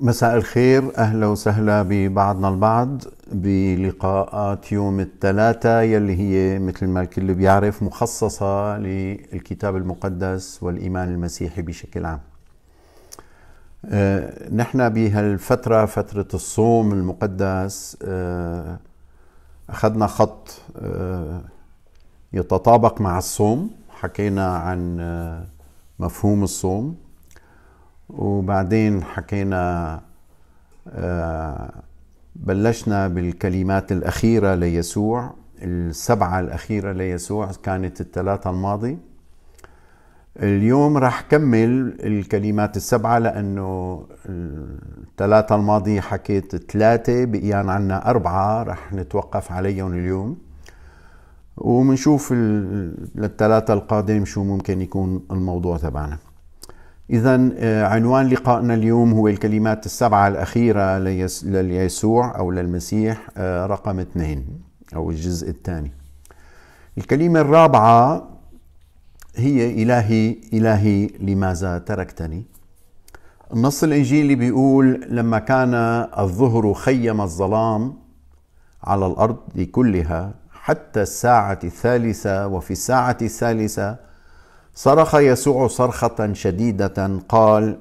مساء الخير اهلا وسهلا ببعضنا البعض بلقاءات يوم الثلاثاء يلي هي مثل ما الكل بيعرف مخصصه للكتاب المقدس والايمان المسيحي بشكل عام. آه، نحن بهالفتره فتره الصوم المقدس آه، اخذنا خط آه، يتطابق مع الصوم حكينا عن مفهوم الصوم وبعدين حكينا آه، بلشنا بالكلمات الأخيرة ليسوع السبعة الأخيرة ليسوع كانت الثلاثة الماضي اليوم راح كمل الكلمات السبعة لأنه الثلاثة الماضي حكيت ثلاثة بقيان عنا أربعة راح نتوقف عليهم اليوم ومنشوف للثلاثة القادم شو ممكن يكون الموضوع تبعنا إذا آه، عنوان لقائنا اليوم هو الكلمات السبعة الأخيرة ليسوع أو للمسيح آه، رقم اثنين أو الجزء الثاني. الكلمة الرابعة هي إلهي إلهي لماذا تركتني؟ النص الإنجيلي بيقول لما كان الظهر خيم الظلام على الأرض كلها حتى الساعة الثالثة وفي الساعة الثالثة صرخ يسوع صرخة شديدة قال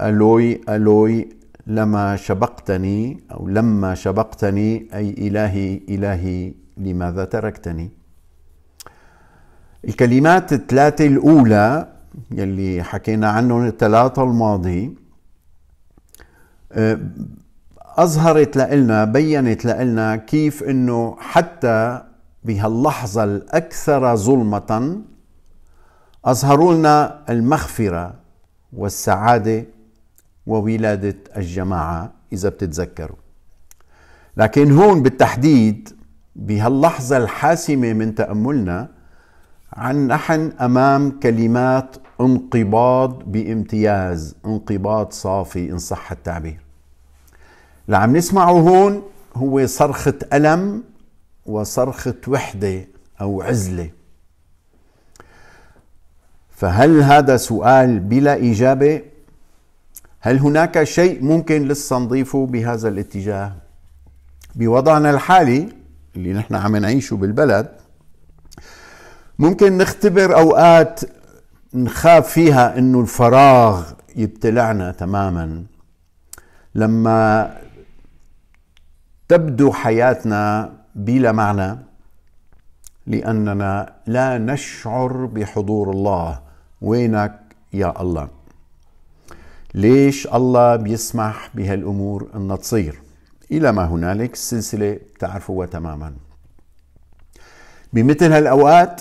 ألوي ألوي لما شبقتني أو لما شبقتني أي إلهي إلهي لماذا تركتني الكلمات الثلاثة الأولى يلي حكينا عنهم الثلاثة الماضي آه، أظهرت لنا بيّنت لنا كيف أنه حتى بهاللحظة الأكثر ظلمة أظهروا لنا المغفرة والسعادة وولادة الجماعة إذا بتتذكروا لكن هون بالتحديد بهاللحظة الحاسمة من تأملنا عن نحن أمام كلمات انقباض بامتياز انقباض صافي إن صح التعبير اللي عم نسمعه هون هو صرخة ألم وصرخة وحدة أو عزلة فهل هذا سؤال بلا إجابة؟ هل هناك شيء ممكن لسه نضيفه بهذا الاتجاه؟ بوضعنا الحالي اللي نحن عم نعيشه بالبلد ممكن نختبر أوقات نخاف فيها انه الفراغ يبتلعنا تماما لما تبدو حياتنا بلا معنى لاننا لا نشعر بحضور الله وينك يا الله ليش الله بيسمح بهالأمور أن تصير إلى ما هنالك السلسلة بتعرفوها تماما بمثل هالأوقات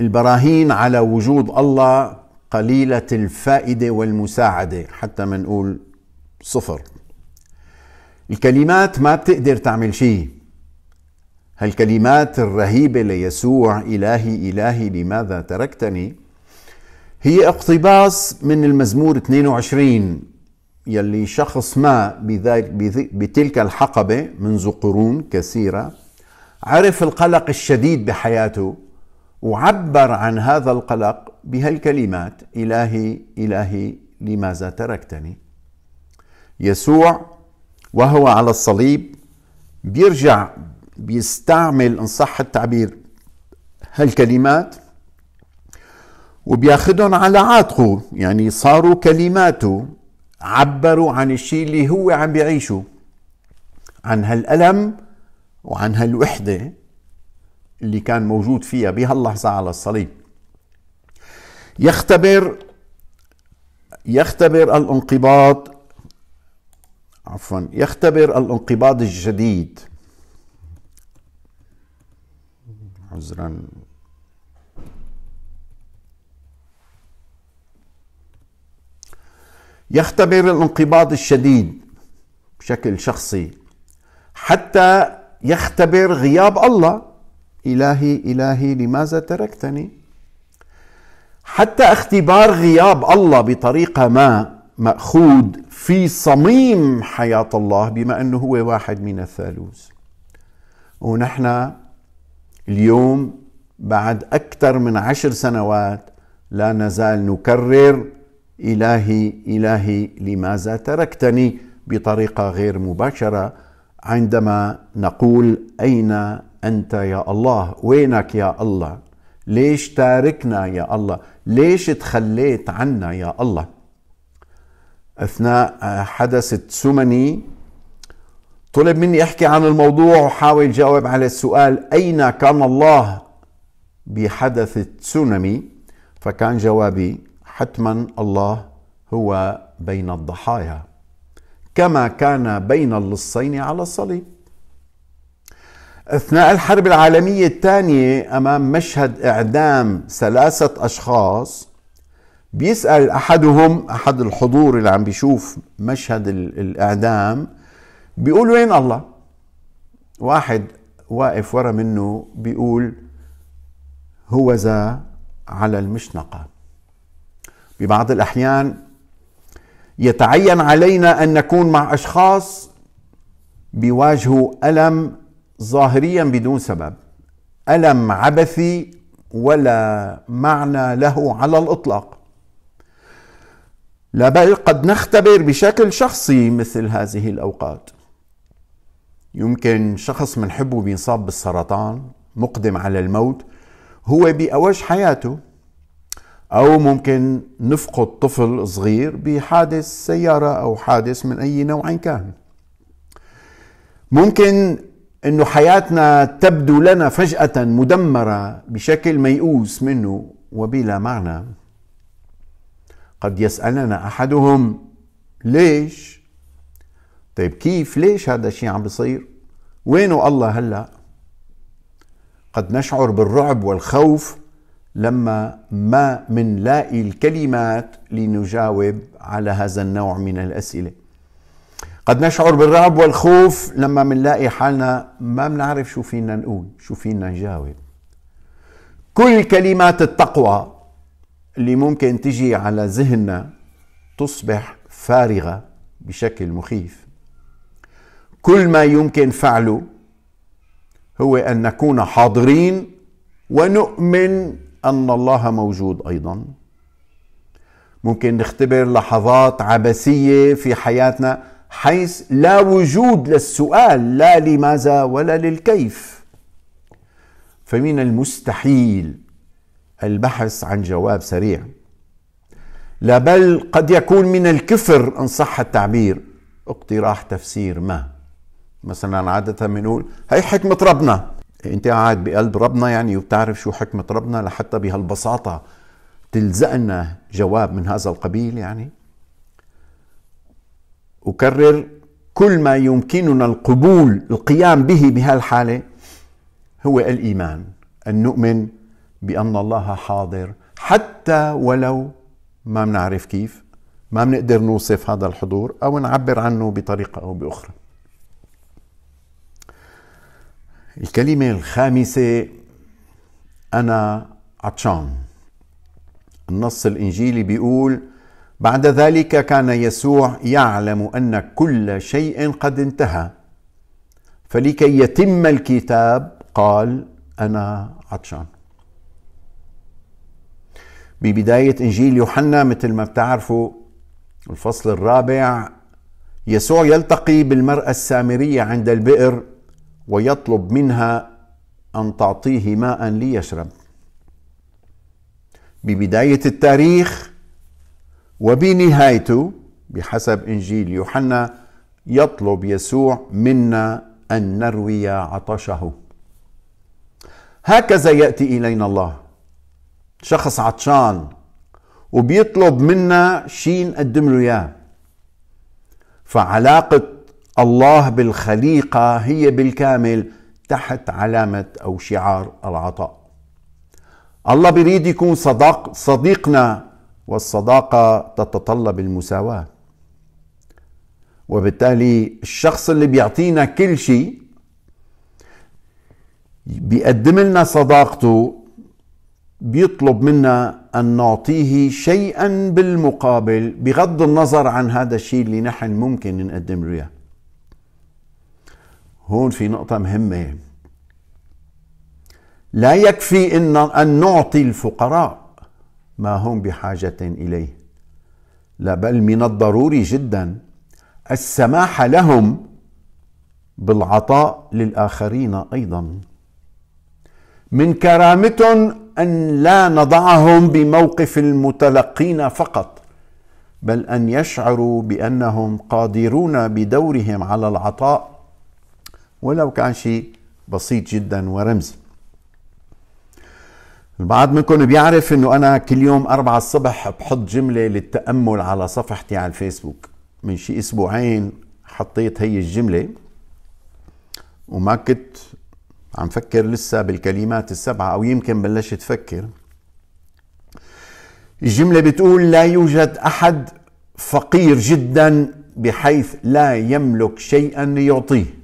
البراهين على وجود الله قليلة الفائدة والمساعدة حتى ما نقول صفر الكلمات ما بتقدر تعمل شيء هالكلمات الرهيبة ليسوع إلهي إلهي لماذا تركتني هي اقتباس من المزمور 22 يلي شخص ما بذلك بتلك الحقبة منذ قرون كثيرة عرف القلق الشديد بحياته وعبر عن هذا القلق بهالكلمات إلهي إلهي لماذا تركتني يسوع وهو على الصليب بيرجع بيستعمل إن صح التعبير هالكلمات وبياخذهم على عاتقه يعني صاروا كلماته عبروا عن الشيء اللي هو عم بيعيشه عن هالألم وعن هالوحدة اللي كان موجود فيها بهاللحظة على الصليب يختبر يختبر الانقباض عفوا يختبر الانقباض الجديد عذرا يختبر الانقباض الشديد بشكل شخصي حتى يختبر غياب الله إلهي إلهي لماذا تركتني حتى اختبار غياب الله بطريقة ما مأخوذ في صميم حياة الله بما أنه هو واحد من الثالوث ونحن اليوم بعد أكثر من عشر سنوات لا نزال نكرر إلهي إلهي لماذا تركتني بطريقة غير مباشرة عندما نقول أين أنت يا الله وينك يا الله ليش تاركنا يا الله ليش تخليت عنا يا الله أثناء حدث سمني طلب مني أحكي عن الموضوع وحاول جاوب على السؤال أين كان الله بحدث التسونامي فكان جوابي حتما الله هو بين الضحايا كما كان بين اللصين على الصليب اثناء الحرب العالميه الثانيه امام مشهد اعدام ثلاثه اشخاص بيسال احدهم احد الحضور اللي عم بيشوف مشهد الاعدام بيقول وين الله واحد واقف ورا منه بيقول هو ذا على المشنقه ببعض الأحيان يتعين علينا أن نكون مع أشخاص بيواجهوا ألم ظاهريا بدون سبب ألم عبثي ولا معنى له على الإطلاق لا بل قد نختبر بشكل شخصي مثل هذه الأوقات يمكن شخص منحبه بينصاب بالسرطان مقدم على الموت هو بأوج حياته أو ممكن نفقد طفل صغير بحادث سيارة أو حادث من أي نوع كان ممكن أنه حياتنا تبدو لنا فجأة مدمرة بشكل ميؤوس منه وبلا معنى قد يسألنا أحدهم ليش؟ طيب كيف ليش هذا الشيء عم بصير؟ وينه الله هلأ؟ قد نشعر بالرعب والخوف لما ما منلاقي الكلمات لنجاوب على هذا النوع من الأسئلة قد نشعر بالرعب والخوف لما منلاقي حالنا ما بنعرف شو فينا نقول شو فينا نجاوب كل كلمات التقوى اللي ممكن تجي على ذهننا تصبح فارغة بشكل مخيف كل ما يمكن فعله هو أن نكون حاضرين ونؤمن أن الله موجود أيضا ممكن نختبر لحظات عبثية في حياتنا حيث لا وجود للسؤال لا لماذا ولا للكيف فمن المستحيل البحث عن جواب سريع لا بل قد يكون من الكفر ان صح التعبير اقتراح تفسير ما مثلا عاده بنقول هي حكمه ربنا انت قاعد بقلب ربنا يعني وبتعرف شو حكمه ربنا لحتى بهالبساطه تلزقنا جواب من هذا القبيل يعني أكرر كل ما يمكننا القبول القيام به بهالحالة هو الإيمان أن نؤمن بأن الله حاضر حتى ولو ما بنعرف كيف ما بنقدر نوصف هذا الحضور أو نعبر عنه بطريقة أو بأخرى الكلمة الخامسة أنا عطشان النص الإنجيلي بيقول بعد ذلك كان يسوع يعلم أن كل شيء قد انتهى فلكي يتم الكتاب قال أنا عطشان ببداية إنجيل يوحنا مثل ما بتعرفوا الفصل الرابع يسوع يلتقي بالمرأة السامرية عند البئر ويطلب منها أن تعطيه ماء ليشرب ببداية التاريخ وبنهايته بحسب إنجيل يوحنا يطلب يسوع منا أن نروي عطشه هكذا يأتي إلينا الله شخص عطشان وبيطلب منا شيء نقدم له إياه فعلاقة الله بالخليقة هي بالكامل تحت علامة أو شعار العطاء الله بيريد يكون صداق صديقنا والصداقة تتطلب المساواة وبالتالي الشخص اللي بيعطينا كل شيء بيقدم لنا صداقته بيطلب منا أن نعطيه شيئا بالمقابل بغض النظر عن هذا الشيء اللي نحن ممكن نقدم له إياه هون في نقطة مهمة لا يكفي إن أن نعطي الفقراء ما هم بحاجة إليه لا بل من الضروري جدا السماح لهم بالعطاء للآخرين أيضا من كرامتهم أن لا نضعهم بموقف المتلقين فقط بل أن يشعروا بأنهم قادرون بدورهم على العطاء ولو كان شيء بسيط جدا ورمزي البعض منكم بيعرف انه انا كل يوم أربعة الصبح بحط جملة للتأمل على صفحتي على الفيسبوك من شيء اسبوعين حطيت هي الجملة وما كنت عم فكر لسه بالكلمات السبعة او يمكن بلشت فكر الجملة بتقول لا يوجد احد فقير جدا بحيث لا يملك شيئا ليعطيه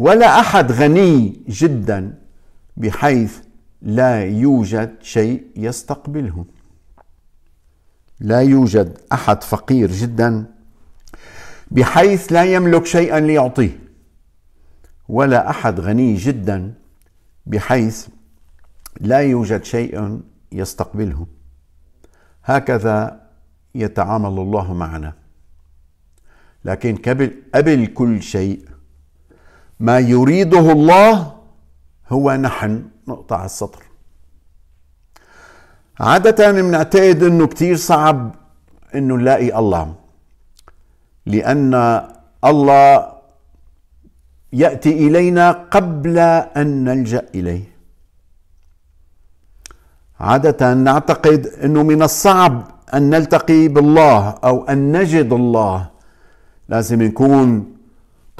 ولا احد غني جدا بحيث لا يوجد شيء يستقبله لا يوجد احد فقير جدا بحيث لا يملك شيئا ليعطيه ولا احد غني جدا بحيث لا يوجد شيء يستقبله هكذا يتعامل الله معنا لكن قبل كل شيء ما يريده الله هو نحن نقطع السطر عادة بنعتقد انه كتير صعب انه نلاقي الله لان الله ياتي الينا قبل ان نلجا اليه عاده نعتقد انه من الصعب ان نلتقي بالله او ان نجد الله لازم نكون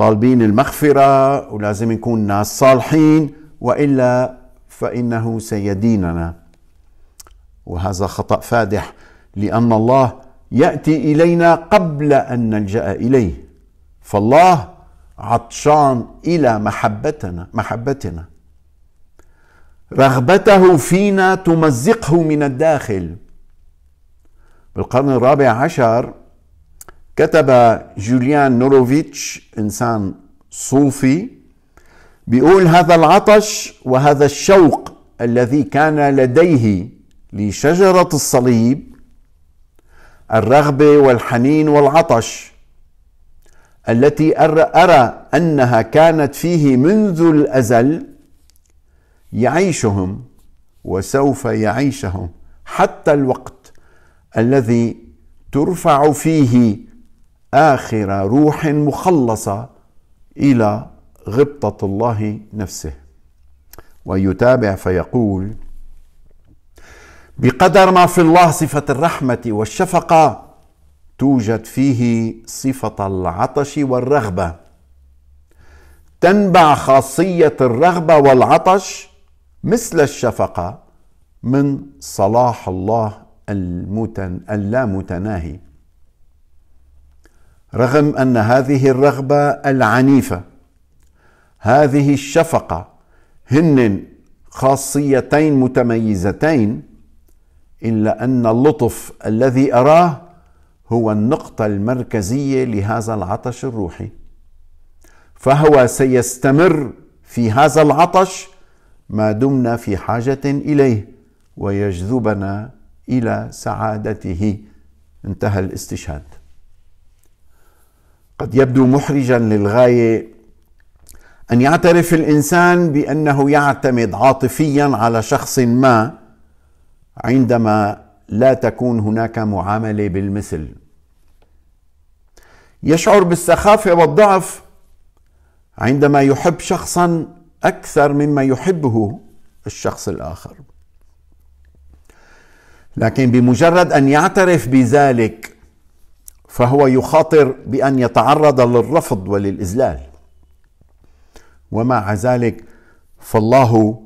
طالبين المغفرة ولازم نكون ناس صالحين وإلا فإنه سيديننا وهذا خطأ فادح لأن الله يأتي إلينا قبل أن نلجأ إليه فالله عطشان إلى محبتنا محبتنا رغبته فينا تمزقه من الداخل بالقرن الرابع عشر كتب جوليان نوروفيتش إنسان صوفي بيقول هذا العطش وهذا الشوق الذي كان لديه لشجرة الصليب الرغبة والحنين والعطش التي أرى أنها كانت فيه منذ الأزل يعيشهم وسوف يعيشهم حتى الوقت الذي ترفع فيه آخر روح مخلصة إلى غبطة الله نفسه ويتابع فيقول بقدر ما في الله صفة الرحمة والشفقة توجد فيه صفة العطش والرغبة تنبع خاصية الرغبة والعطش مثل الشفقة من صلاح الله المتن... اللامتناهي رغم ان هذه الرغبه العنيفه هذه الشفقه هن خاصيتين متميزتين الا ان اللطف الذي اراه هو النقطه المركزيه لهذا العطش الروحي فهو سيستمر في هذا العطش ما دمنا في حاجه اليه ويجذبنا الى سعادته انتهى الاستشهاد قد يبدو محرجا للغايه ان يعترف الانسان بانه يعتمد عاطفيا على شخص ما عندما لا تكون هناك معامله بالمثل يشعر بالسخافه والضعف عندما يحب شخصا اكثر مما يحبه الشخص الاخر لكن بمجرد ان يعترف بذلك فهو يخاطر بأن يتعرض للرفض وللإذلال ومع ذلك فالله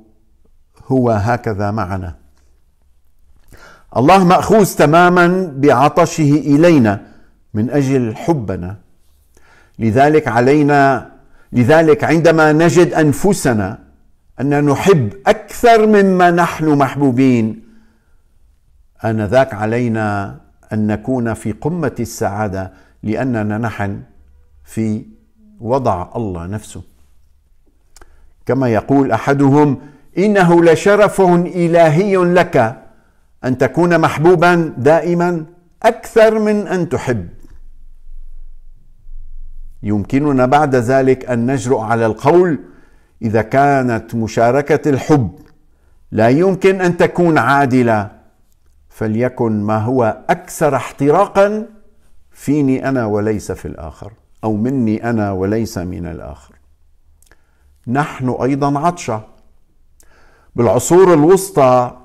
هو هكذا معنا الله ماخوذ تماما بعطشه الينا من اجل حبنا لذلك علينا لذلك عندما نجد انفسنا ان نحب اكثر مما نحن محبوبين انذاك علينا ان نكون في قمه السعاده لاننا نحن في وضع الله نفسه كما يقول احدهم انه لشرف الهي لك ان تكون محبوبا دائما اكثر من ان تحب يمكننا بعد ذلك ان نجرؤ على القول اذا كانت مشاركه الحب لا يمكن ان تكون عادله فليكن ما هو اكثر احتراقا فيني انا وليس في الاخر او مني انا وليس من الاخر نحن ايضا عطشه بالعصور الوسطى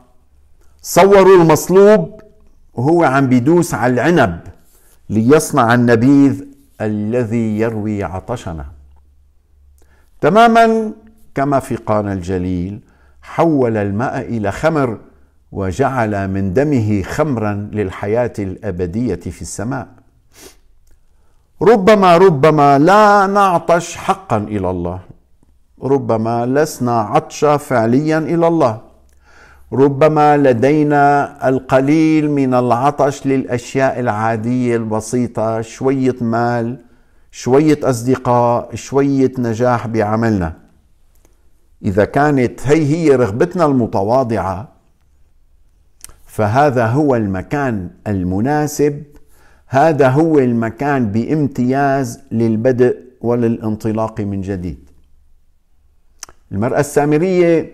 صوروا المصلوب وهو عم بيدوس على العنب ليصنع النبيذ الذي يروي عطشنا تماما كما في قانا الجليل حول الماء الى خمر وجعل من دمه خمرا للحياه الابديه في السماء ربما ربما لا نعطش حقا الى الله ربما لسنا عطشا فعليا الى الله ربما لدينا القليل من العطش للاشياء العاديه البسيطه شويه مال شويه اصدقاء شويه نجاح بعملنا اذا كانت هي هي رغبتنا المتواضعه فهذا هو المكان المناسب هذا هو المكان بامتياز للبدء وللانطلاق من جديد المرأة السامرية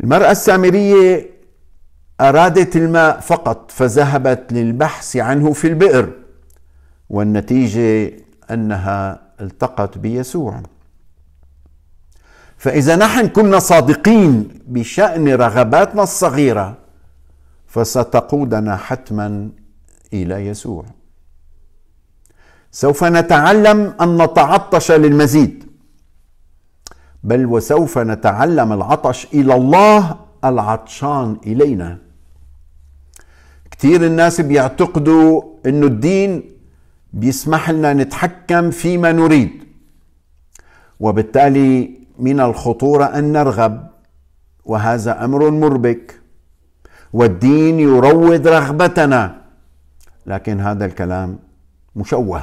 المرأة السامرية أرادت الماء فقط فذهبت للبحث عنه في البئر والنتيجة أنها التقت بيسوع فإذا نحن كنا صادقين بشأن رغباتنا الصغيرة فستقودنا حتما إلى يسوع سوف نتعلم أن نتعطش للمزيد بل وسوف نتعلم العطش إلى الله العطشان إلينا كثير الناس بيعتقدوا أنه الدين بيسمح لنا نتحكم فيما نريد وبالتالي من الخطوره ان نرغب وهذا امر مربك والدين يروض رغبتنا لكن هذا الكلام مشوه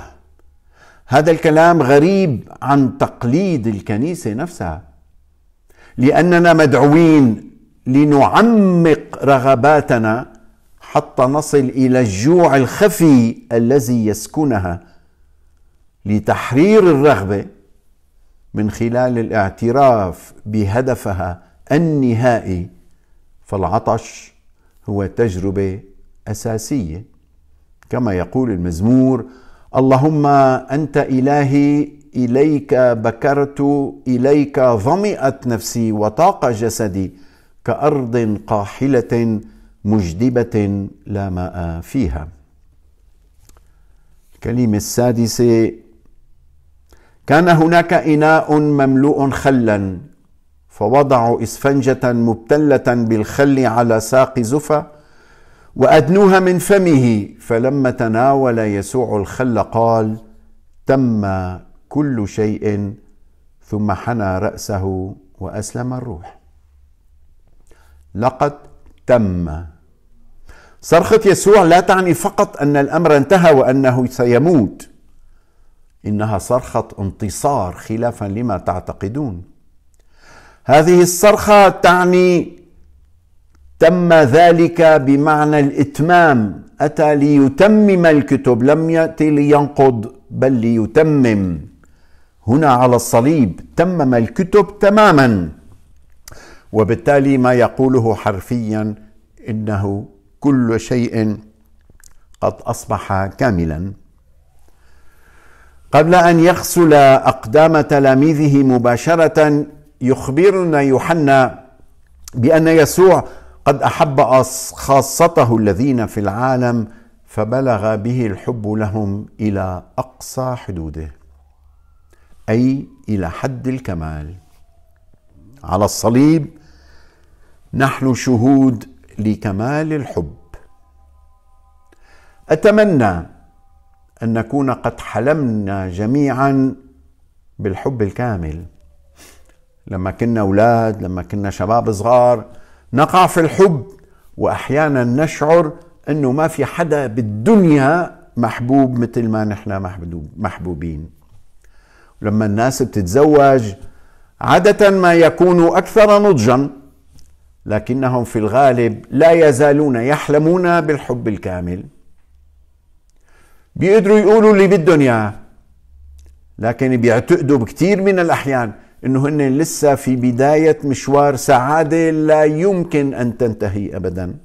هذا الكلام غريب عن تقليد الكنيسه نفسها لاننا مدعوين لنعمق رغباتنا حتى نصل الى الجوع الخفي الذي يسكنها لتحرير الرغبه من خلال الاعتراف بهدفها النهائي فالعطش هو تجربه اساسيه كما يقول المزمور اللهم انت الهي اليك بكرت اليك ظمئت نفسي وطاق جسدي كارض قاحله مجدبه لا ماء فيها الكلمه السادسه كان هناك إناء مملوء خلا فوضعوا إسفنجة مبتلة بالخل على ساق زفا وأدنوها من فمه فلما تناول يسوع الخل قال تم كل شيء ثم حنى رأسه وأسلم الروح لقد تم صرخة يسوع لا تعني فقط أن الأمر انتهى وأنه سيموت انها صرخه انتصار خلافا لما تعتقدون هذه الصرخه تعني تم ذلك بمعنى الاتمام اتى ليتمم الكتب لم ياتي لينقض بل ليتمم هنا على الصليب تمم الكتب تماما وبالتالي ما يقوله حرفيا انه كل شيء قد اصبح كاملا قبل أن يغسل أقدام تلاميذه مباشرة يخبرنا يوحنا بأن يسوع قد أحب خاصته الذين في العالم فبلغ به الحب لهم إلى أقصى حدوده أي إلى حد الكمال على الصليب نحن شهود لكمال الحب أتمنى ان نكون قد حلمنا جميعا بالحب الكامل لما كنا اولاد لما كنا شباب صغار نقع في الحب واحيانا نشعر انه ما في حدا بالدنيا محبوب مثل ما نحن محبوبين لما الناس بتتزوج عادة ما يكونوا أكثر نضجا لكنهم في الغالب لا يزالون يحلمون بالحب الكامل بيقدروا يقولوا اللي بدهم اياه لكن بيعتقدوا بكثير من الاحيان انه هن لسه في بدايه مشوار سعاده لا يمكن ان تنتهي ابدا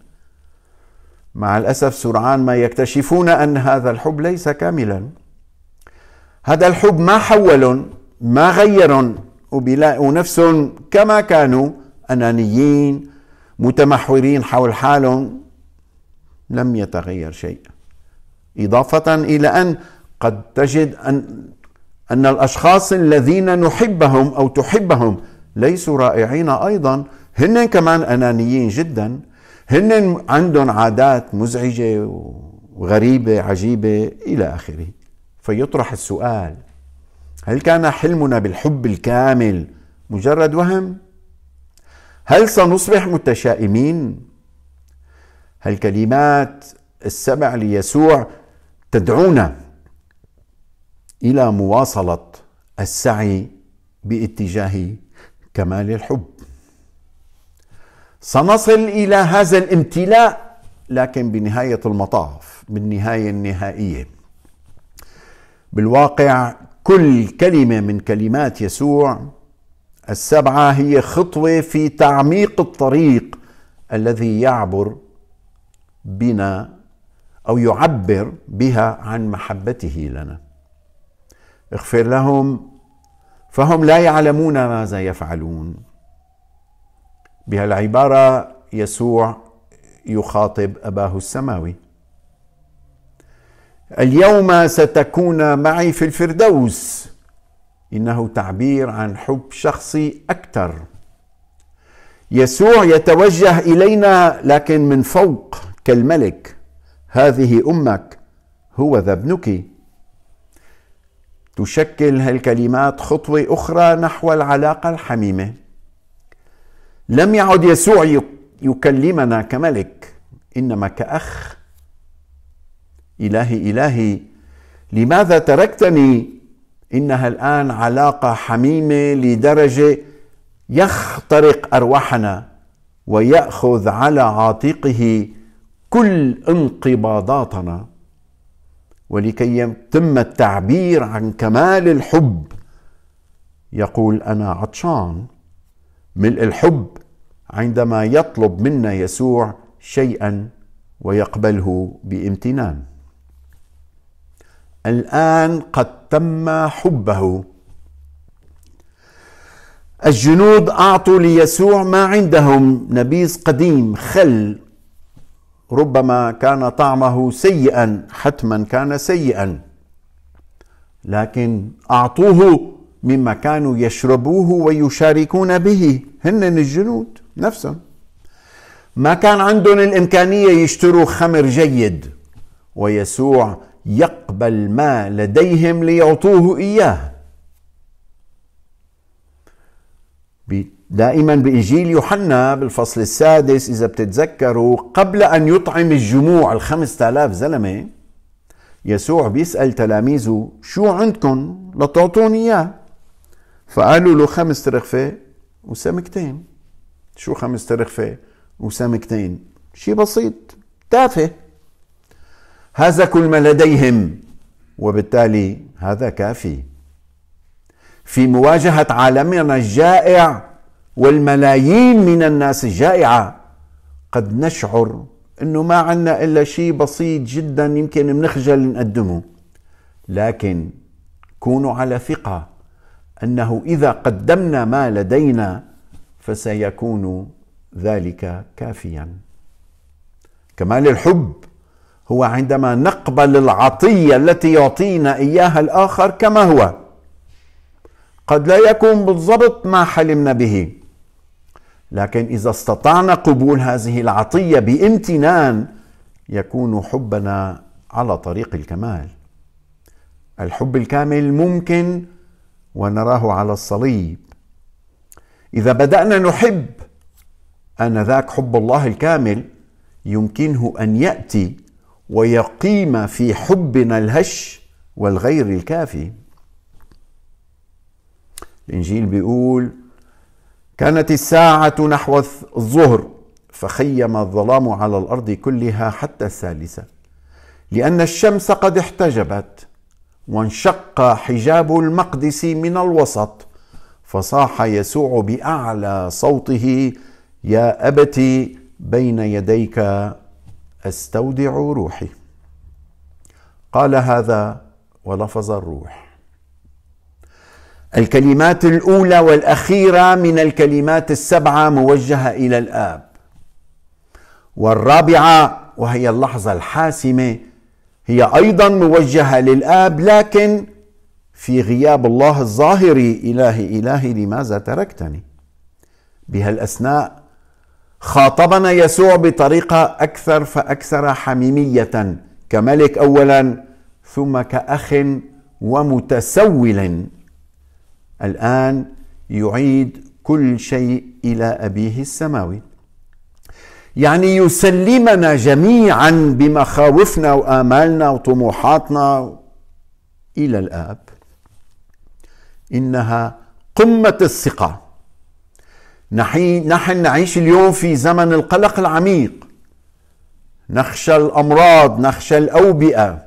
مع الاسف سرعان ما يكتشفون ان هذا الحب ليس كاملا هذا الحب ما حولهم ما غير وبيلاقوا نفسهم كما كانوا انانيين متمحورين حول حالهم لم يتغير شيء إضافة إلى أن قد تجد أن أن الأشخاص الذين نحبهم أو تحبهم ليسوا رائعين أيضا هن كمان أنانيين جدا هن عندهم عادات مزعجة وغريبة عجيبة إلى آخره فيطرح السؤال هل كان حلمنا بالحب الكامل مجرد وهم؟ هل سنصبح متشائمين؟ هل كلمات السبع ليسوع تدعونا الى مواصله السعي باتجاه كمال الحب سنصل الى هذا الامتلاء لكن بنهايه المطاف بالنهايه النهائيه بالواقع كل كلمه من كلمات يسوع السبعه هي خطوه في تعميق الطريق الذي يعبر بنا او يعبر بها عن محبته لنا اغفر لهم فهم لا يعلمون ماذا يفعلون بها العباره يسوع يخاطب اباه السماوي اليوم ستكون معي في الفردوس انه تعبير عن حب شخصي اكثر يسوع يتوجه الينا لكن من فوق كالملك هذه امك هو ذا ابنك تشكل هالكلمات خطوه اخرى نحو العلاقه الحميمه لم يعد يسوع يكلمنا كملك انما كاخ الهي الهي لماذا تركتني انها الان علاقه حميمه لدرجه يخترق ارواحنا وياخذ على عاتقه كل انقباضاتنا ولكي يتم التعبير عن كمال الحب يقول انا عطشان ملء الحب عندما يطلب منا يسوع شيئا ويقبله بامتنان الان قد تم حبه الجنود اعطوا ليسوع ما عندهم نبيذ قديم خل ربما كان طعمه سيئا حتما كان سيئا لكن اعطوه مما كانوا يشربوه ويشاركون به هن الجنود نفسهم ما كان عندهم الامكانيه يشتروا خمر جيد ويسوع يقبل ما لديهم ليعطوه اياه دائما بإنجيل يوحنا بالفصل السادس إذا بتتذكروا قبل أن يطعم الجموع الخمسة آلاف زلمة يسوع بيسأل تلاميذه شو عندكم لتعطوني إياه فقالوا له خمس رغفة وسمكتين شو خمس رغفة وسمكتين شي بسيط تافه هذا كل ما لديهم وبالتالي هذا كافي في مواجهة عالمنا الجائع والملايين من الناس الجائعة قد نشعر أنه ما عندنا إلا شيء بسيط جدا يمكن منخجل نقدمه لكن كونوا على ثقة أنه إذا قدمنا ما لدينا فسيكون ذلك كافيا كمال الحب هو عندما نقبل العطية التي يعطينا إياها الآخر كما هو قد لا يكون بالضبط ما حلمنا به لكن اذا استطعنا قبول هذه العطيه بامتنان يكون حبنا على طريق الكمال الحب الكامل ممكن ونراه على الصليب اذا بدانا نحب انذاك حب الله الكامل يمكنه ان ياتي ويقيم في حبنا الهش والغير الكافي الانجيل بيقول كانت الساعة نحو الظهر فخيم الظلام على الأرض كلها حتى الثالثة لأن الشمس قد احتجبت وانشق حجاب المقدس من الوسط فصاح يسوع بأعلى صوته يا أبت بين يديك أستودع روحي قال هذا ولفظ الروح الكلمات الاولى والاخيره من الكلمات السبعه موجهه الى الاب والرابعه وهي اللحظه الحاسمه هي ايضا موجهه للاب لكن في غياب الله الظاهري الهي الهي لماذا تركتني بهالاثناء خاطبنا يسوع بطريقه اكثر فاكثر حميميه كملك اولا ثم كاخ ومتسول الآن يعيد كل شيء إلى أبيه السماوي يعني يسلمنا جميعا بمخاوفنا وآمالنا وطموحاتنا إلى الآب إنها قمة الثقة نحن نعيش اليوم في زمن القلق العميق نخشى الأمراض نخشى الأوبئة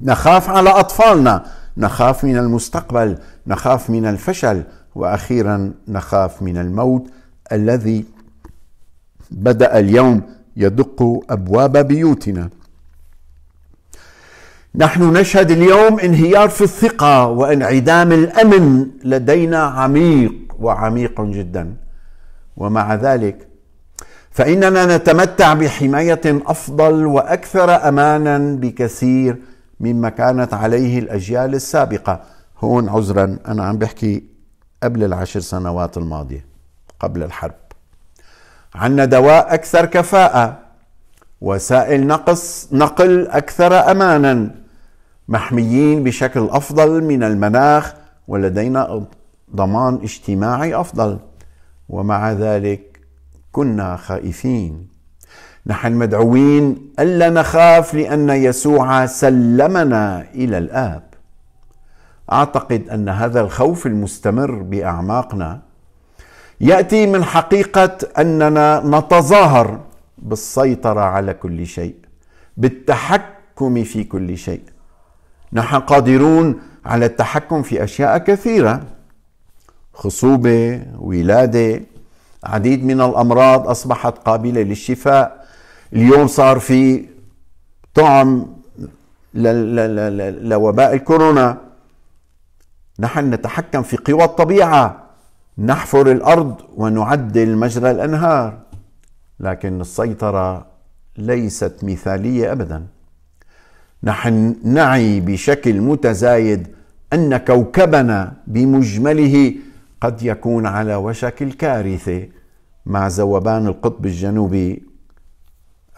نخاف على أطفالنا نخاف من المستقبل نخاف من الفشل واخيرا نخاف من الموت الذي بدا اليوم يدق ابواب بيوتنا نحن نشهد اليوم انهيار في الثقه وانعدام الامن لدينا عميق وعميق جدا ومع ذلك فاننا نتمتع بحمايه افضل واكثر امانا بكثير مما كانت عليه الأجيال السابقة هون عذرا أنا عم بحكي قبل العشر سنوات الماضية قبل الحرب عندنا دواء أكثر كفاءة وسائل نقص نقل أكثر أمانا محميين بشكل أفضل من المناخ ولدينا ضمان اجتماعي أفضل ومع ذلك كنا خائفين نحن مدعوين الا نخاف لان يسوع سلمنا الى الاب اعتقد ان هذا الخوف المستمر باعماقنا ياتي من حقيقه اننا نتظاهر بالسيطره على كل شيء بالتحكم في كل شيء نحن قادرون على التحكم في اشياء كثيره خصوبه ولاده عديد من الامراض اصبحت قابله للشفاء اليوم صار في طعم لوباء الكورونا نحن نتحكم في قوى الطبيعه نحفر الارض ونعدل مجرى الانهار لكن السيطره ليست مثاليه ابدا نحن نعي بشكل متزايد ان كوكبنا بمجمله قد يكون على وشك الكارثه مع ذوبان القطب الجنوبي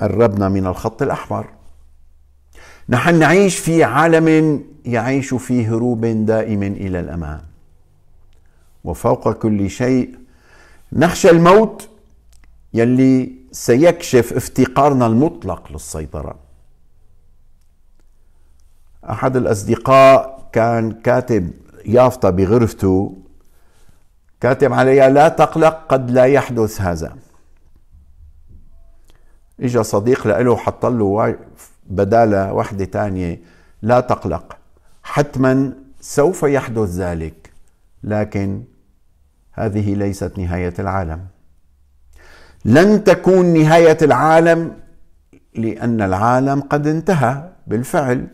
قربنا من الخط الأحمر نحن نعيش في عالم يعيش في هروب دائم إلى الأمام وفوق كل شيء نخشى الموت يلي سيكشف افتقارنا المطلق للسيطرة أحد الأصدقاء كان كاتب يافطة بغرفته كاتب عليها لا تقلق قد لا يحدث هذا اجى صديق له حط له بدالة واحدة ثانيه لا تقلق حتما سوف يحدث ذلك لكن هذه ليست نهاية العالم لن تكون نهاية العالم لأن العالم قد انتهى بالفعل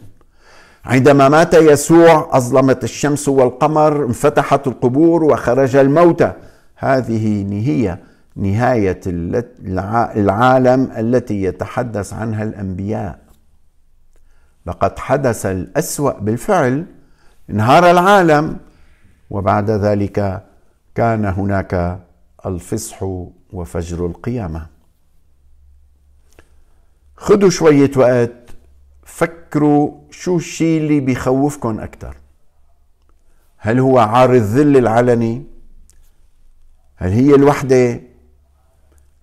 عندما مات يسوع أظلمت الشمس والقمر انفتحت القبور وخرج الموتى هذه نهاية نهاية العالم التي يتحدث عنها الأنبياء لقد حدث الأسوأ بالفعل انهار العالم وبعد ذلك كان هناك الفصح وفجر القيامة خذوا شوية وقت فكروا شو الشيء اللي بيخوفكم أكثر هل هو عار الذل العلني هل هي الوحدة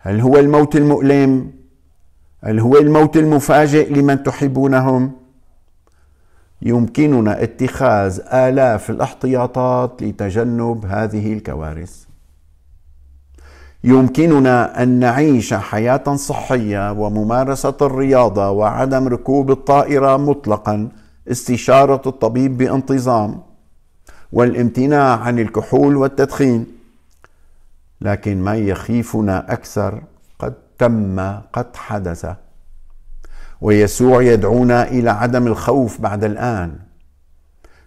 هل هو الموت المؤلم هل هو الموت المفاجئ لمن تحبونهم يمكننا اتخاذ آلاف الاحتياطات لتجنب هذه الكوارث يمكننا أن نعيش حياة صحية وممارسة الرياضة وعدم ركوب الطائرة مطلقا استشارة الطبيب بانتظام والامتناع عن الكحول والتدخين لكن ما يخيفنا اكثر قد تم قد حدث ويسوع يدعونا الى عدم الخوف بعد الان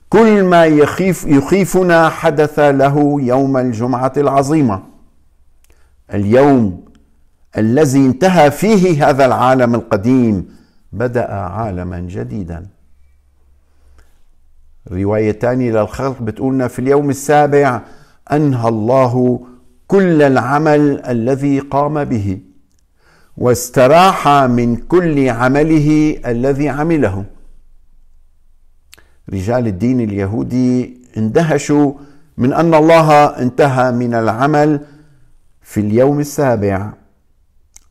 كل ما يخيف يخيفنا حدث له يوم الجمعه العظيمه اليوم الذي انتهى فيه هذا العالم القديم بدا عالما جديدا روايتان للخلق بتقولنا في اليوم السابع انهى الله كل العمل الذي قام به واستراح من كل عمله الذي عمله رجال الدين اليهودي اندهشوا من ان الله انتهى من العمل في اليوم السابع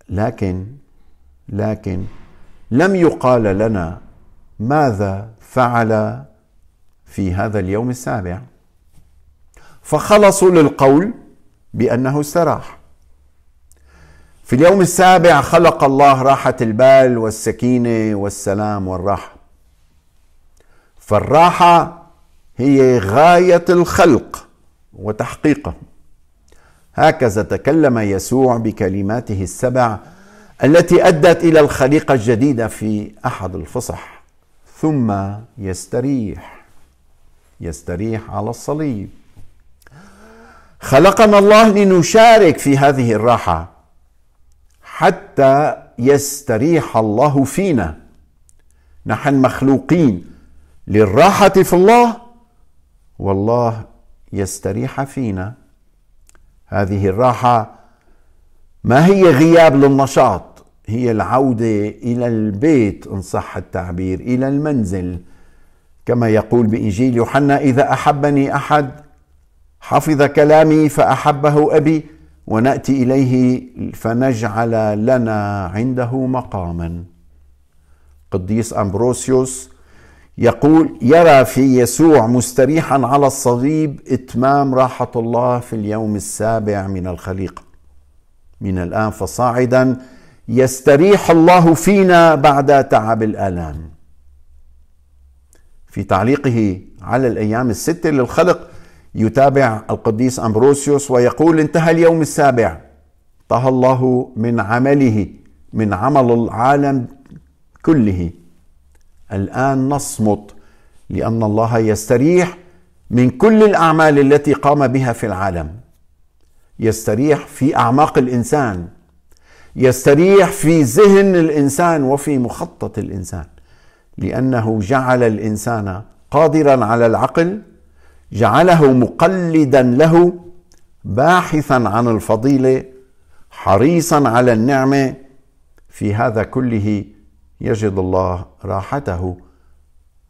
لكن لكن لم يقال لنا ماذا فعل في هذا اليوم السابع فخلصوا للقول بأنه استراح في اليوم السابع خلق الله راحة البال والسكينة والسلام والراحة فالراحة هي غاية الخلق وتحقيقه هكذا تكلم يسوع بكلماته السبع التي أدت إلى الخليقة الجديدة في أحد الفصح ثم يستريح يستريح على الصليب خلقنا الله لنشارك في هذه الراحه حتى يستريح الله فينا نحن مخلوقين للراحه في الله والله يستريح فينا هذه الراحه ما هي غياب للنشاط هي العوده الى البيت ان صح التعبير الى المنزل كما يقول بانجيل يوحنا اذا احبني احد حفظ كلامي فأحبه أبي ونأتي إليه فنجعل لنا عنده مقاما قديس أمبروسيوس يقول يرى في يسوع مستريحا على الصليب إتمام راحة الله في اليوم السابع من الخليقة من الآن فصاعدا يستريح الله فينا بعد تعب الآلام في تعليقه على الأيام الستة للخلق يتابع القديس أمبروسيوس ويقول انتهى اليوم السابع طه الله من عمله من عمل العالم كله الآن نصمت لأن الله يستريح من كل الأعمال التي قام بها في العالم يستريح في أعماق الإنسان يستريح في ذهن الإنسان وفي مخطط الإنسان لأنه جعل الإنسان قادرا على العقل جعله مقلدا له باحثا عن الفضيله حريصا على النعمه في هذا كله يجد الله راحته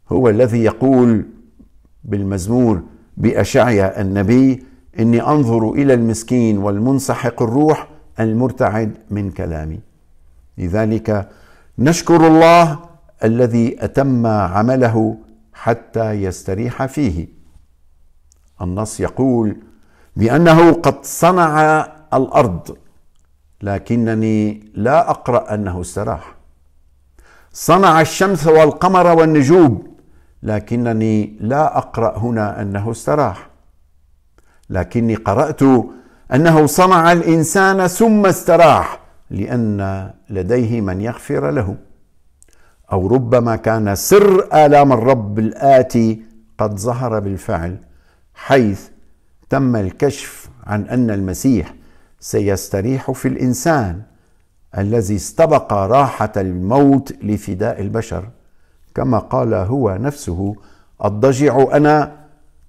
هو الذي يقول بالمزمور باشعيا النبي اني انظر الى المسكين والمنسحق الروح المرتعد من كلامي لذلك نشكر الله الذي اتم عمله حتى يستريح فيه النص يقول بأنه قد صنع الأرض لكنني لا أقرأ أنه استراح صنع الشمس والقمر والنجوم لكنني لا أقرأ هنا أنه استراح لكني قرأت أنه صنع الإنسان ثم استراح لأن لديه من يغفر له أو ربما كان سر آلام الرب الآتي قد ظهر بالفعل حيث تم الكشف عن ان المسيح سيستريح في الانسان الذي استبق راحه الموت لفداء البشر كما قال هو نفسه اضجع انا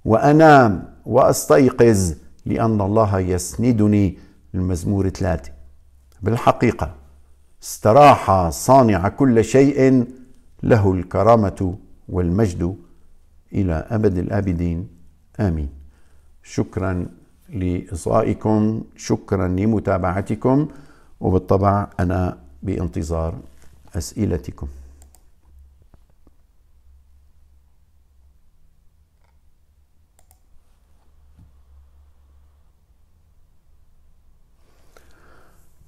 وانام واستيقظ لان الله يسندني المزمور ثلاثه بالحقيقه استراح صانع كل شيء له الكرامه والمجد الى ابد الابدين امين شكرا لاصغائكم شكرا لمتابعتكم وبالطبع انا بانتظار اسئلتكم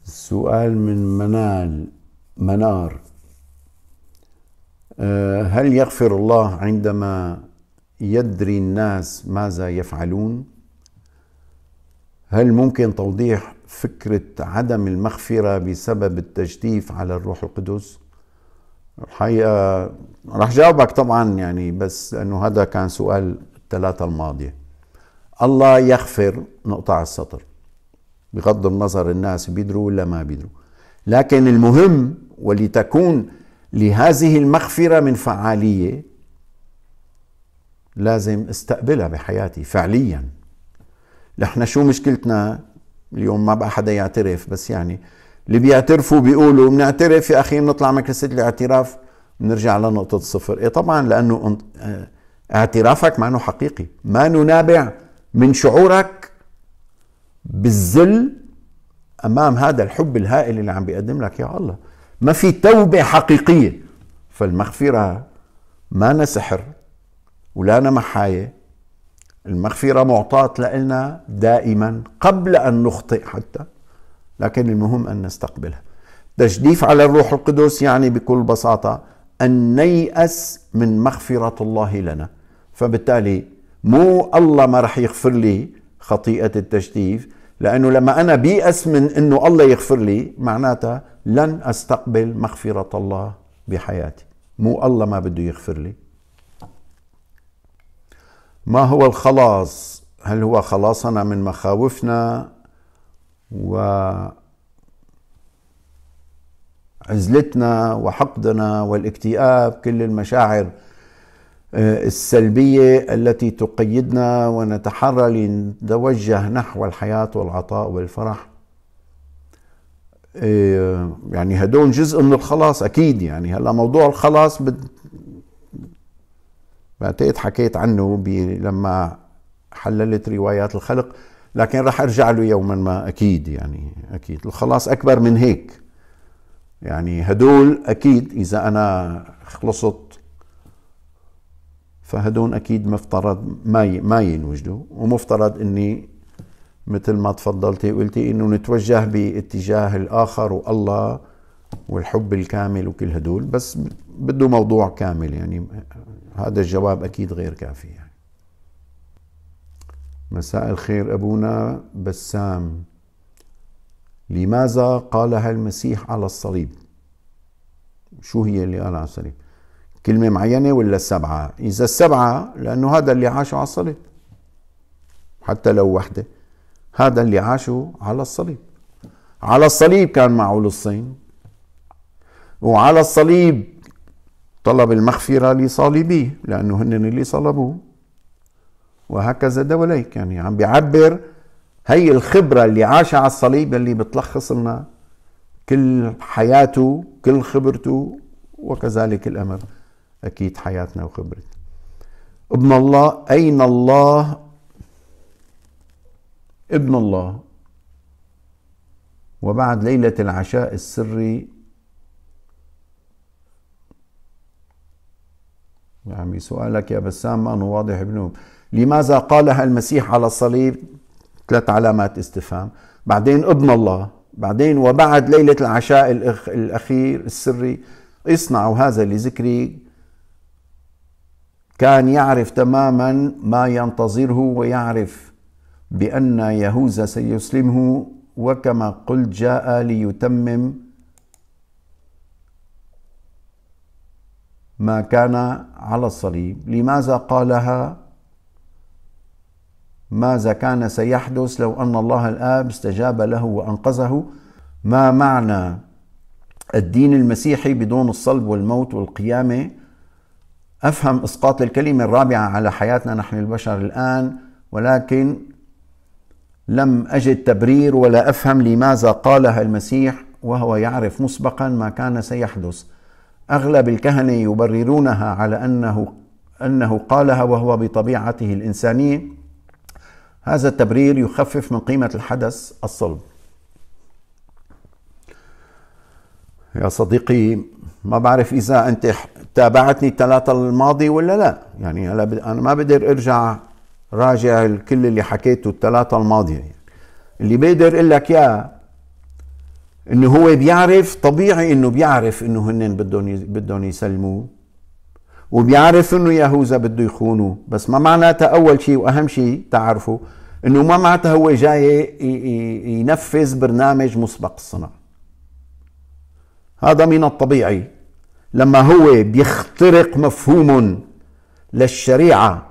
سؤال من منال منار آه، هل يغفر الله عندما يدري الناس ماذا يفعلون هل ممكن توضيح فكرة عدم المغفرة بسبب التجديف على الروح القدس الحقيقة رح جاوبك طبعا يعني بس أنه هذا كان سؤال الثلاثة الماضية الله يغفر نقطع السطر بغض النظر الناس بيدروا ولا ما بيدروا لكن المهم ولتكون لهذه المغفرة من فعالية لازم استقبلها بحياتي فعليا نحن شو مشكلتنا اليوم ما بقى حدا يعترف بس يعني اللي بيعترفوا بيقولوا بنعترف يا اخي بنطلع من الاعتراف بنرجع لنقطة الصفر ايه طبعا لانه آه، اعترافك ما انه حقيقي ما انه نابع من شعورك بالذل امام هذا الحب الهائل اللي عم بيقدم لك يا الله ما في توبة حقيقية فالمغفرة ما سحر ولانا محاية المغفرة معطاة لنا دائما قبل أن نخطئ حتى لكن المهم أن نستقبلها تجديف على الروح القدس يعني بكل بساطة أن نيأس من مغفرة الله لنا فبالتالي مو الله ما رح يغفر لي خطيئة التجديف لأنه لما أنا بيأس من أنه الله يغفر لي معناتها لن أستقبل مغفرة الله بحياتي مو الله ما بده يغفر لي ما هو الخلاص هل هو خلاصنا من مخاوفنا و عزلتنا وحقدنا والاكتئاب كل المشاعر آه، السلبية التي تقيدنا ونتحرى لنتوجه نحو الحياة والعطاء والفرح آه، يعني هدول جزء من الخلاص أكيد يعني هلا موضوع الخلاص بعتقد حكيت عنه لما حللت روايات الخلق لكن راح ارجع له يوما ما اكيد يعني اكيد الخلاص اكبر من هيك يعني هدول اكيد اذا انا خلصت فهدول اكيد مفترض ما ما ينوجدوا ومفترض اني مثل ما تفضلتي وقلتي انه نتوجه باتجاه الاخر والله والحب الكامل وكل هدول بس بده موضوع كامل يعني هذا الجواب أكيد غير كافي يعني مساء الخير أبونا بسام لماذا قالها المسيح على الصليب شو هي اللي قالها على الصليب كلمة معينة ولا السبعة إذا السبعة لأنه هذا اللي عاشوا على الصليب حتى لو وحدة هذا اللي عاشوا على الصليب على الصليب كان معه للصين وعلى الصليب طلب المغفرة لصالبيه لأنه هن اللي صلبوه وهكذا دوليك يعني عم بيعبر هي الخبرة اللي عاش على الصليب اللي بتلخص لنا كل حياته كل خبرته وكذلك الأمر أكيد حياتنا وخبرتنا ابن الله أين الله ابن الله وبعد ليلة العشاء السري يا عمي سؤالك يا بسام ما هو واضح ابنه لماذا قالها المسيح على الصليب ثلاث علامات استفهام بعدين ابن الله بعدين وبعد ليلة العشاء الأخ الأخير السري اصنعوا هذا لذكري كان يعرف تماما ما ينتظره ويعرف بأن يهوذا سيسلمه وكما قلت جاء ليتمم ما كان على الصليب لماذا قالها ماذا كان سيحدث لو ان الله الاب استجاب له وانقذه ما معنى الدين المسيحي بدون الصلب والموت والقيامه افهم اسقاط الكلمه الرابعه على حياتنا نحن البشر الان ولكن لم اجد تبرير ولا افهم لماذا قالها المسيح وهو يعرف مسبقا ما كان سيحدث اغلب الكهنه يبررونها على انه انه قالها وهو بطبيعته الانسانيه هذا التبرير يخفف من قيمه الحدث الصلب يا صديقي ما بعرف اذا انت تابعتني الثلاثه الماضي ولا لا يعني هلا انا ما بقدر ارجع راجع كل اللي حكيته الثلاثه الماضيه اللي بقدر اقول لك اياه انه هو بيعرف طبيعي انه بيعرف انه هن بدهم بدهم يسلموه وبيعرف انه يهوذا بده يخونه بس ما معناتها اول شيء واهم شيء تعرفه انه ما معناتها هو جاي ينفذ برنامج مسبق الصنع هذا من الطبيعي لما هو بيخترق مفهوم للشريعه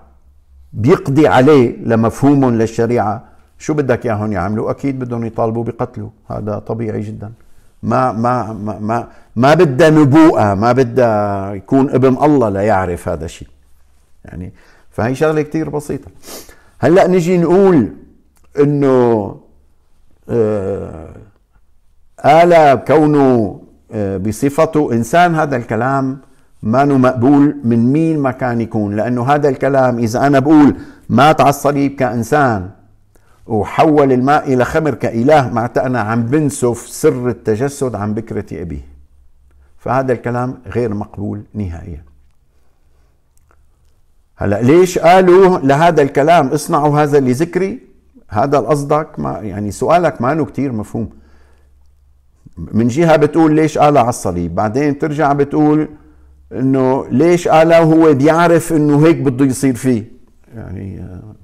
بيقضي عليه لمفهوم للشريعه شو بدك اياهم يعملوا؟ اكيد بدهم يطالبوا بقتله، هذا طبيعي جدا. ما ما ما ما, ما بدها نبوءه، ما بدها يكون ابن الله ليعرف هذا الشيء. يعني فهي شغله كثير بسيطه. هلا نجي نقول انه آه آلة كونه آه بصفته انسان هذا الكلام ما مقبول من مين ما كان يكون لانه هذا الكلام اذا انا بقول مات على الصليب كانسان وحول الماء إلى خمر كإله معناتها أنا عم بنسف سر التجسد عن بكرة أبيه فهذا الكلام غير مقبول نهائيا هلا ليش قالوا لهذا الكلام اصنعوا هذا لذكري هذا الأصدق ما يعني سؤالك ما انه كثير مفهوم من جهه بتقول ليش قال على الصليب بعدين بترجع بتقول انه ليش قال هو بيعرف انه هيك بده يصير فيه يعني آه،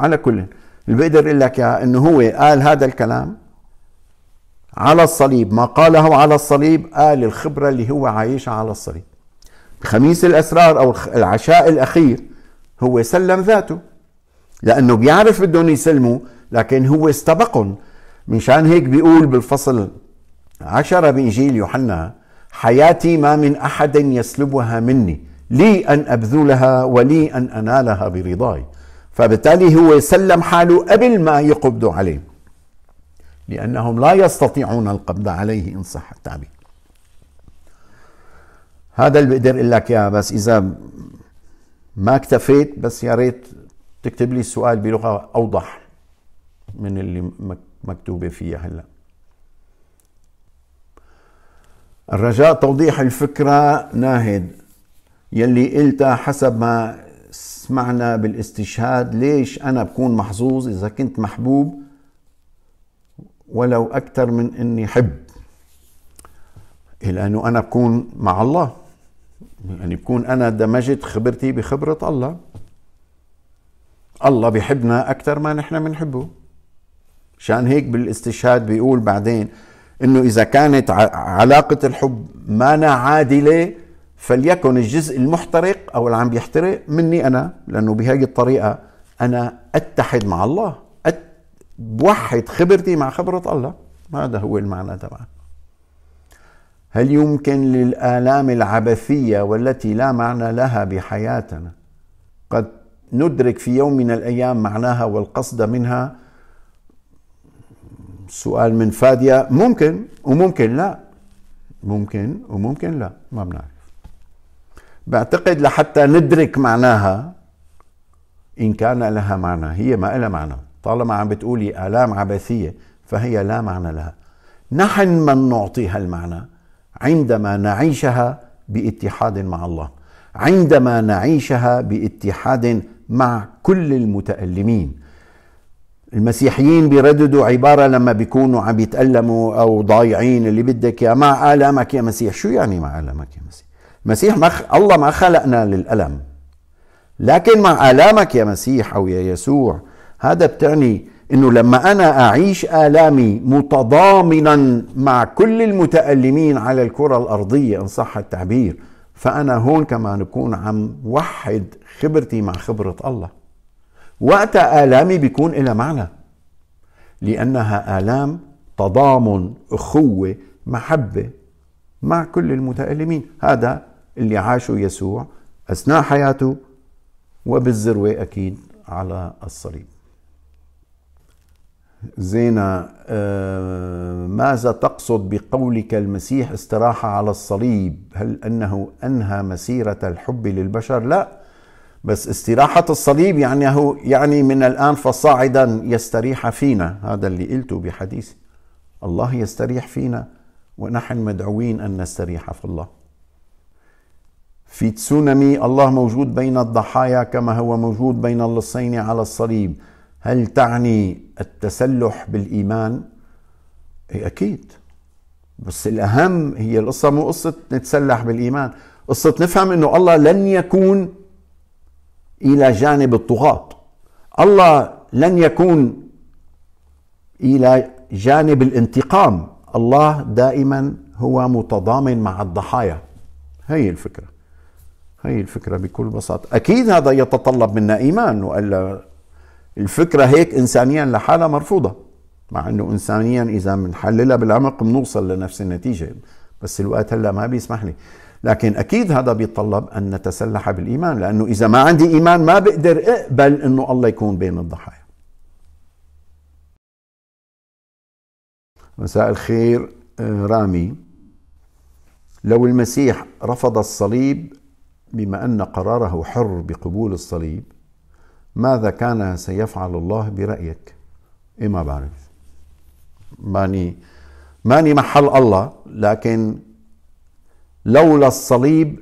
على كل اللي بقدر اقول لك انه هو قال هذا الكلام على الصليب ما قاله على الصليب قال الخبره اللي هو عايشها على الصليب خميس الاسرار او العشاء الاخير هو سلم ذاته لانه بيعرف بدهم يسلموا لكن هو استبقهم مشان هيك بيقول بالفصل عشرة بإنجيل يوحنا حياتي ما من أحد يسلبها مني لي أن أبذلها ولي أن أنالها برضاي فبالتالي هو سلم حاله قبل ما يقبضوا عليه لأنهم لا يستطيعون القبض عليه إن صح التعبير هذا اللي بقدر اقول لك اياه بس اذا ما اكتفيت بس يا ريت تكتب لي السؤال بلغه اوضح من اللي مكتوبه فيها هلا الرجاء توضيح الفكره ناهد يلي قلتها حسب ما معنى بالاستشهاد ليش أنا بكون محظوظ إذا كنت محبوب ولو أكثر من إني حب لأنه أنا بكون مع الله يعني بكون أنا دمجت خبرتي بخبرة الله الله بيحبنا أكثر ما نحن بنحبه شان هيك بالاستشهاد بيقول بعدين انه اذا كانت علاقه الحب ما عادله فليكن الجزء المحترق او اللي عم بيحترق مني انا لانه بهي الطريقه انا اتحد مع الله أت... بوحد خبرتي مع خبره الله هذا هو المعنى تبعه هل يمكن للآلام العبثية والتي لا معنى لها بحياتنا قد ندرك في يوم من الأيام معناها والقصد منها سؤال من فادية ممكن وممكن لا ممكن وممكن لا ما بنعرف بعتقد لحتى ندرك معناها إن كان لها معنى هي ما لها معنى طالما عم بتقولي آلام عبثية فهي لا معنى لها نحن من نعطيها المعنى عندما نعيشها باتحاد مع الله عندما نعيشها باتحاد مع كل المتألمين المسيحيين بيرددوا عبارة لما بيكونوا عم بيتألموا أو ضايعين اللي بدك يا مع آلامك يا مسيح شو يعني مع آلامك يا مسيح مسيح خ... الله ما خلقنا للألم لكن مع آلامك يا مسيح أو يا يسوع هذا بتعني انه لما انا اعيش الامي متضامنا مع كل المتالمين على الكره الارضيه ان صح التعبير فانا هون كمان بكون عم وحد خبرتي مع خبره الله وقتها الامي بيكون لها معنى لانها الام تضامن اخوه محبه مع كل المتالمين هذا اللي عاشوا يسوع اثناء حياته وبالذروه اكيد على الصليب. زينة آه، ماذا تقصد بقولك المسيح استراح على الصليب هل أنه أنهى مسيرة الحب للبشر لا بس استراحة الصليب يعني هو يعني من الآن فصاعدا يستريح فينا هذا اللي قلته بحديث الله يستريح فينا ونحن مدعوين أن نستريح في الله في تسونامي الله موجود بين الضحايا كما هو موجود بين اللصين على الصليب هل تعني التسلح بالايمان أي اكيد بس الاهم هي القصه مو قصه نتسلح بالايمان قصه نفهم انه الله لن يكون الى جانب الطغاه الله لن يكون الى جانب الانتقام الله دائما هو متضامن مع الضحايا هي الفكره هي الفكرة بكل بساطة أكيد هذا يتطلب منا إيمان وإلا الفكرة هيك إنسانيا لحالها مرفوضة مع أنه إنسانيا إذا بنحللها بالعمق بنوصل لنفس النتيجة بس الوقت هلا ما بيسمح لي لكن أكيد هذا بيتطلب أن نتسلح بالإيمان لأنه إذا ما عندي إيمان ما بقدر أقبل أنه الله يكون بين الضحايا مساء الخير آه، رامي لو المسيح رفض الصليب بما ان قراره حر بقبول الصليب ماذا كان سيفعل الله برايك؟ ايه ما بعرف ماني ماني محل الله لكن لولا الصليب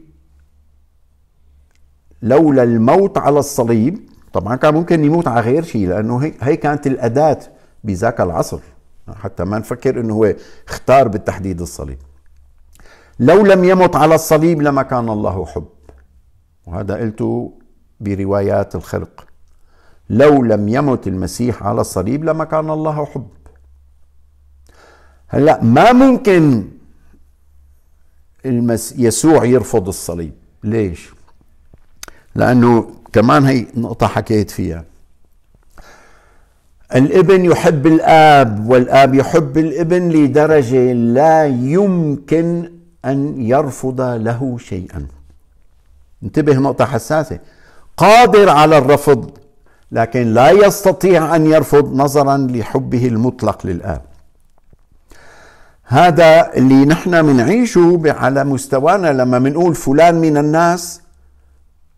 لولا الموت على الصليب طبعا كان ممكن يموت على غير شيء لانه هي كانت الاداه بذاك العصر حتى ما نفكر انه هو اختار بالتحديد الصليب لو لم يمت على الصليب لما كان الله حب وهذا قلته بروايات الخلق لو لم يمت المسيح على الصليب لما كان الله حب هلا ما ممكن المس... يسوع يرفض الصليب ليش لانه كمان هي نقطه حكيت فيها الابن يحب الاب والاب يحب الابن لدرجه لا يمكن ان يرفض له شيئا انتبه نقطة حساسة قادر على الرفض لكن لا يستطيع أن يرفض نظرا لحبه المطلق للآب هذا اللي نحن منعيشه على مستوانا لما منقول فلان من الناس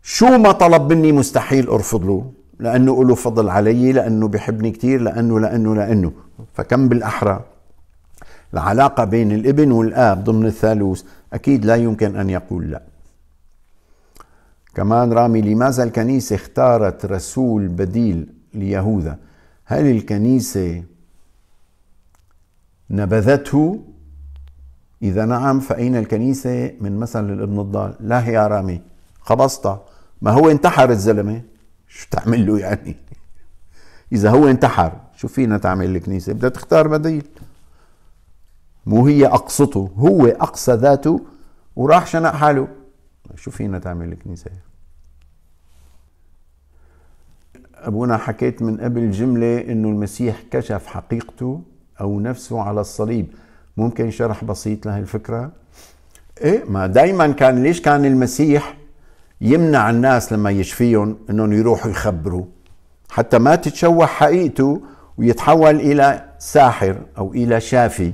شو ما طلب مني مستحيل أرفض له لأنه له فضل علي لأنه بحبني كثير لأنه لأنه لأنه فكم بالأحرى العلاقة بين الابن والآب ضمن الثالوث أكيد لا يمكن أن يقول لأ كمان رامي لماذا الكنيسة اختارت رسول بديل ليهوذا هل الكنيسة نبذته إذا نعم فأين الكنيسة من مثل الابن الضال لا يا رامي خبصتها ما هو انتحر الزلمة شو تعمل له يعني إذا هو انتحر شو فينا تعمل الكنيسة بدها تختار بديل مو هي أقصته هو أقصى ذاته وراح شنق حاله شو فينا تعمل الكنيسة أبونا حكيت من قبل جملة أنه المسيح كشف حقيقته أو نفسه على الصليب ممكن شرح بسيط لهالفكرة؟ إيه ما دايما كان ليش كان المسيح يمنع الناس لما يشفيهم أنهم يروحوا يخبروا حتى ما تتشوه حقيقته ويتحول إلى ساحر أو إلى شافي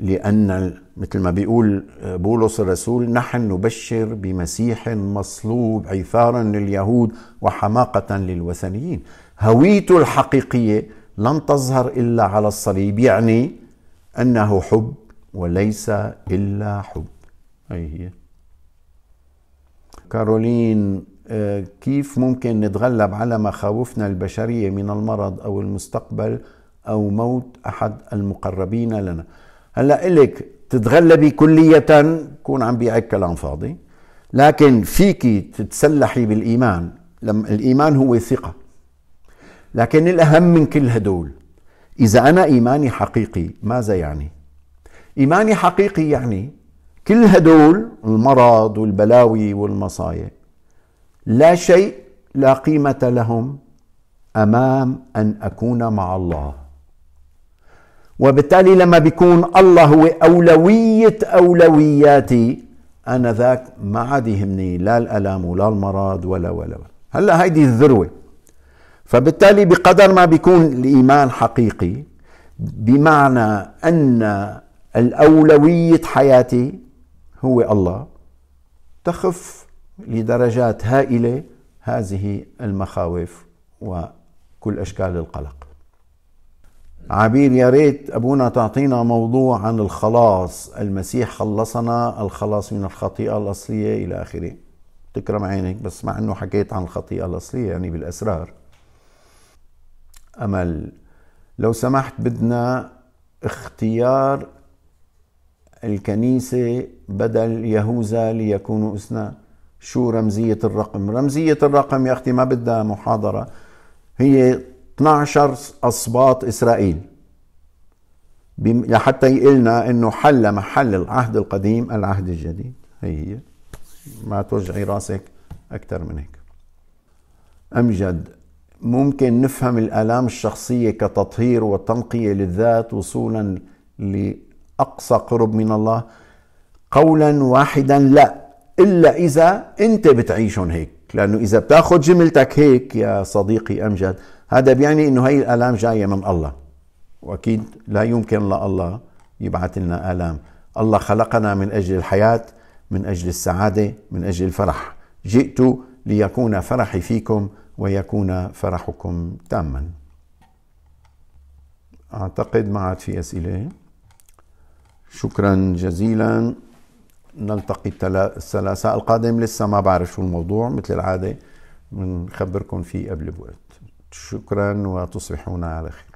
لأن مثل ما بيقول آه، بولس الرسول نحن نبشر بمسيح مصلوب عثارا لليهود وحماقة للوثنيين هويته الحقيقية لن تظهر إلا على الصليب يعني أنه حب وليس إلا حب هي هي كارولين آه، كيف ممكن نتغلب على مخاوفنا البشرية من المرض أو المستقبل أو موت أحد المقربين لنا هلا إلك تتغلبي كلية كون عم بيعك كلام فاضي لكن فيكي تتسلحي بالإيمان لما الإيمان هو ثقة لكن الأهم من كل هدول إذا أنا إيماني حقيقي ماذا يعني؟ إيماني حقيقي يعني كل هدول المرض والبلاوي والمصايب لا شيء لا قيمة لهم أمام أن أكون مع الله وبالتالي لما بيكون الله هو أولوية أولوياتي أنا ذاك ما عاد يهمني لا الألم ولا المرض ولا ولا ولا هلا هيدي الذروة فبالتالي بقدر ما بيكون الإيمان حقيقي بمعنى أن الأولوية حياتي هو الله تخف لدرجات هائلة هذه المخاوف وكل أشكال القلق عبير يا ريت ابونا تعطينا موضوع عن الخلاص المسيح خلصنا الخلاص من الخطيئه الاصليه الى اخره تكرم عينك بس مع انه حكيت عن الخطيئه الاصليه يعني بالاسرار امل لو سمحت بدنا اختيار الكنيسه بدل يهوذا ليكونوا اسنا شو رمزيه الرقم رمزيه الرقم يا اختي ما بدها محاضره هي 12 أسباط إسرائيل لحتى يعني يقلنا أنه حل محل العهد القديم العهد الجديد هي هي ما توجعي راسك أكثر من هيك أمجد ممكن نفهم الآلام الشخصية كتطهير وتنقية للذات وصولا لأقصى قرب من الله قولا واحدا لا إلا إذا أنت بتعيشهم هيك لأنه إذا بتاخذ جملتك هيك يا صديقي أمجد هذا بيعني انه هي الالام جايه من الله واكيد لا يمكن لله يبعث لنا الام الله خلقنا من اجل الحياه من اجل السعاده من اجل الفرح جئت ليكون فرحي فيكم ويكون فرحكم تاما اعتقد ما عاد في اسئله شكرا جزيلا نلتقي الثلاثاء القادم لسه ما بعرف شو الموضوع مثل العاده بنخبركم فيه قبل بوقت شكرا وتصبحون على خير